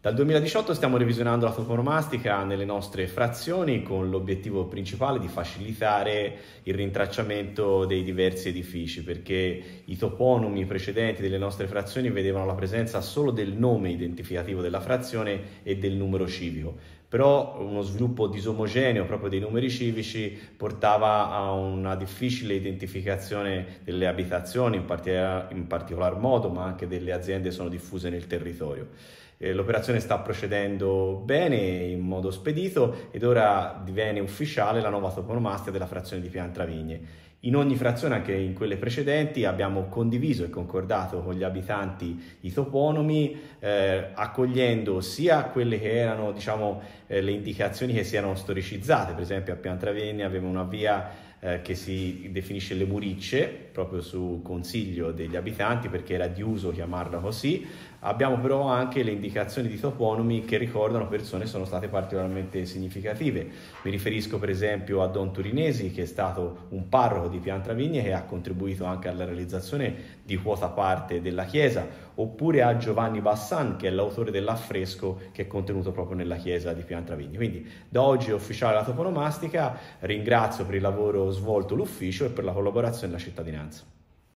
Dal 2018 stiamo revisionando la toponomastica nelle nostre frazioni con l'obiettivo principale di facilitare il rintracciamento dei diversi edifici perché i toponomi precedenti delle nostre frazioni vedevano la presenza solo del nome identificativo della frazione e del numero civico però uno sviluppo disomogeneo proprio dei numeri civici portava a una difficile identificazione delle abitazioni, in, particolar, in particolar modo, ma anche delle aziende sono diffuse nel territorio. Eh, l'operazione sta procedendo bene, in modo spedito, ed ora diviene ufficiale la nuova toponomastia della frazione di Piantravigne. In ogni frazione, anche in quelle precedenti, abbiamo condiviso e concordato con gli abitanti i toponomi, eh, accogliendo sia quelle che erano, diciamo, eh, le indicazioni che siano storicizzate, per esempio a Piantravenni aveva una via eh, che si definisce le muricce, proprio su consiglio degli abitanti perché era di uso chiamarla così, abbiamo però anche le indicazioni di toponomi che ricordano persone che sono state particolarmente significative, mi riferisco per esempio a Don Turinesi che è stato un parroco di Piantravigne che ha contribuito anche alla realizzazione di quota parte della chiesa, oppure a Giovanni Bassan che è l'autore dell'affresco che è contenuto proprio nella chiesa di Piantravigne pianta Vigni. Quindi da oggi è ufficiale la toponomastica, ringrazio per il lavoro svolto l'ufficio e per la collaborazione della cittadinanza.